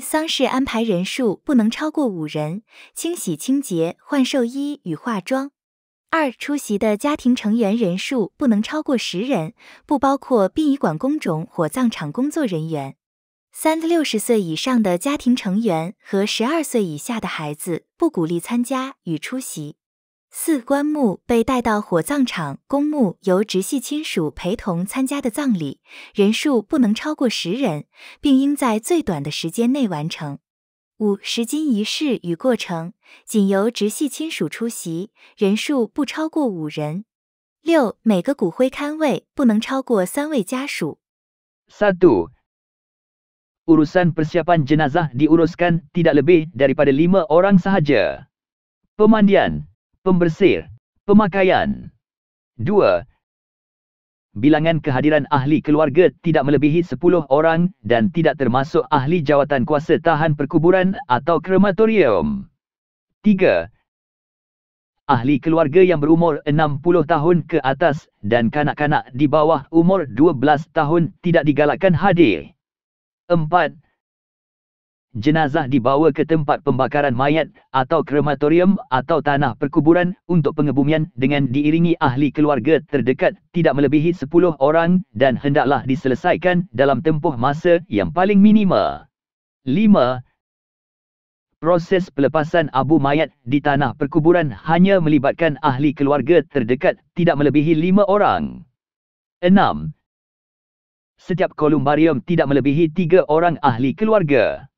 丧事安排人数不能超过五人，清洗、清洁、换寿衣与化妆。二、出席的家庭成员人数不能超过十人，不包括殡仪馆工种、火葬场工作人员。三、六十岁以上的家庭成员和十二岁以下的孩子不鼓励参加与出席。四、棺木被带到火葬场，公墓由直系亲属陪同参加的葬礼，人数不能超过十人，并应在最短的时间内完成。五、拾金仪式与过程仅由直系亲属出席，人数不超过五人。六、每个骨灰龛位不能超过三位家属。Satu, urusan persiapan jenazah diuruskan tidak lebih daripada lima orang sahaja. Pemandian. pembersih, pemakaian. 2. Bilangan kehadiran ahli keluarga tidak melebihi 10 orang dan tidak termasuk ahli jawatan kuasa tahan perkuburan atau krematorium. 3. Ahli keluarga yang berumur 60 tahun ke atas dan kanak-kanak di bawah umur 12 tahun tidak digalakkan hadir jenazah dibawa ke tempat pembakaran mayat atau krematorium atau tanah perkuburan untuk pengebumian dengan diiringi ahli keluarga terdekat tidak melebihi 10 orang dan hendaklah diselesaikan dalam tempoh masa yang paling minima. 5. Proses pelepasan abu mayat di tanah perkuburan hanya melibatkan ahli keluarga terdekat tidak melebihi lima orang. 6. Setiap kolumbarium tidak melebihi tiga orang ahli keluarga.